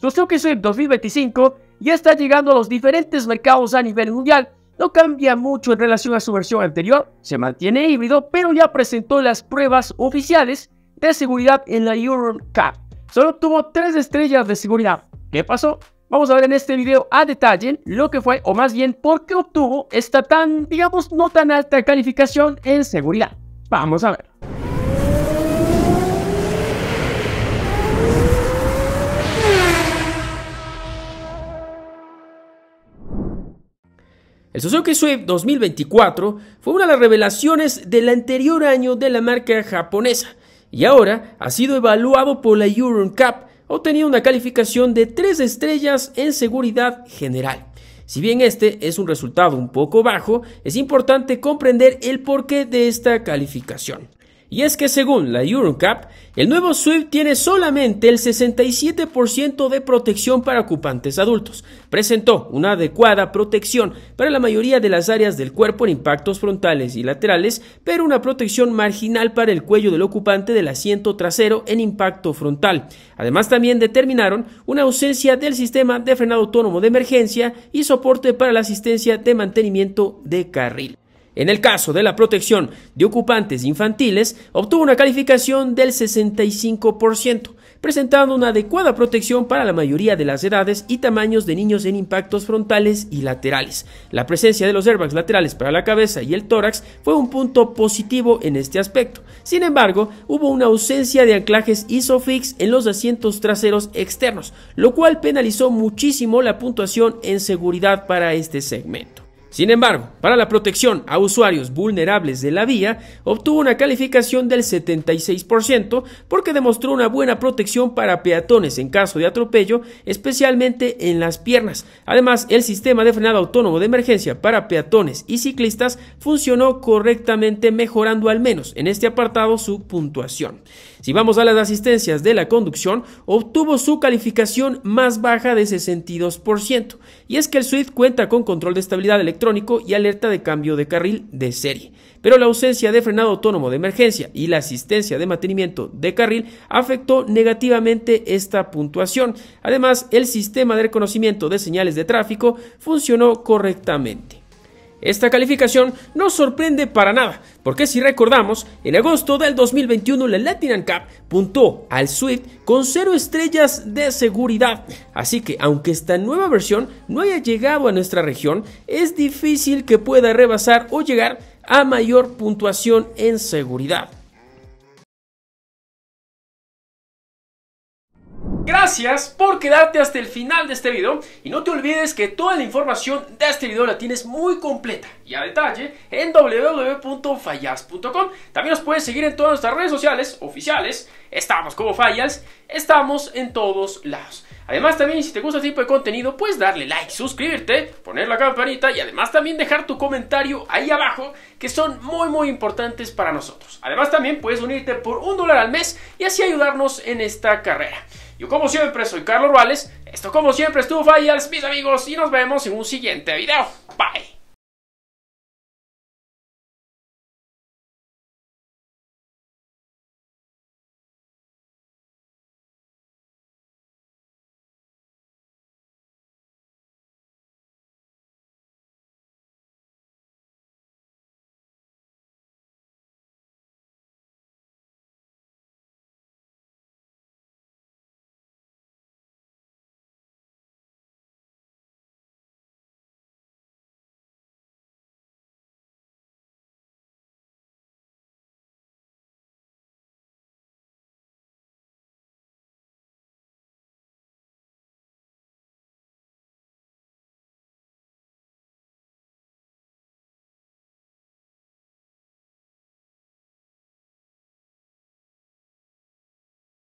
Su hizo en 2025 ya está llegando a los diferentes mercados a nivel mundial. No cambia mucho en relación a su versión anterior, se mantiene híbrido, pero ya presentó las pruebas oficiales de seguridad en la Euro Cup. Solo tuvo 3 estrellas de seguridad. ¿Qué pasó? Vamos a ver en este video a detalle lo que fue, o más bien, por qué obtuvo esta tan, digamos, no tan alta calificación en seguridad. Vamos a ver. El Suzuki Swift 2024 fue una de las revelaciones del anterior año de la marca japonesa y ahora ha sido evaluado por la Euron Cup, obteniendo una calificación de 3 estrellas en seguridad general. Si bien este es un resultado un poco bajo, es importante comprender el porqué de esta calificación. Y es que según la EuroCap, el nuevo Swift tiene solamente el 67% de protección para ocupantes adultos. Presentó una adecuada protección para la mayoría de las áreas del cuerpo en impactos frontales y laterales, pero una protección marginal para el cuello del ocupante del asiento trasero en impacto frontal. Además también determinaron una ausencia del sistema de frenado autónomo de emergencia y soporte para la asistencia de mantenimiento de carril. En el caso de la protección de ocupantes infantiles, obtuvo una calificación del 65% presentando una adecuada protección para la mayoría de las edades y tamaños de niños en impactos frontales y laterales. La presencia de los airbags laterales para la cabeza y el tórax fue un punto positivo en este aspecto. Sin embargo, hubo una ausencia de anclajes ISOFIX en los asientos traseros externos, lo cual penalizó muchísimo la puntuación en seguridad para este segmento. Sin embargo, para la protección a usuarios vulnerables de la vía, obtuvo una calificación del 76% porque demostró una buena protección para peatones en caso de atropello, especialmente en las piernas. Además, el sistema de frenado autónomo de emergencia para peatones y ciclistas funcionó correctamente mejorando al menos en este apartado su puntuación. Si vamos a las asistencias de la conducción, obtuvo su calificación más baja de 62%, y es que el Swift cuenta con control de estabilidad electrónico y alerta de cambio de carril de serie, pero la ausencia de frenado autónomo de emergencia y la asistencia de mantenimiento de carril afectó negativamente esta puntuación. Además, el sistema de reconocimiento de señales de tráfico funcionó correctamente. Esta calificación no sorprende para nada, porque si recordamos, en agosto del 2021 la Latin Cup puntó al Swift con cero estrellas de seguridad, así que aunque esta nueva versión no haya llegado a nuestra región, es difícil que pueda rebasar o llegar a mayor puntuación en seguridad. Gracias por quedarte hasta el final de este video y no te olvides que toda la información de este video la tienes muy completa y a detalle en www.fallas.com. También nos puedes seguir en todas nuestras redes sociales oficiales. Estamos como Fallas, estamos en todos lados. Además también si te gusta este tipo de contenido, puedes darle like, suscribirte, poner la campanita y además también dejar tu comentario ahí abajo que son muy muy importantes para nosotros. Además también puedes unirte por un dólar al mes y así ayudarnos en esta carrera. Yo como siempre soy Carlos Vales esto como siempre estuvo Fallas, mis amigos, y nos vemos en un siguiente video. Bye.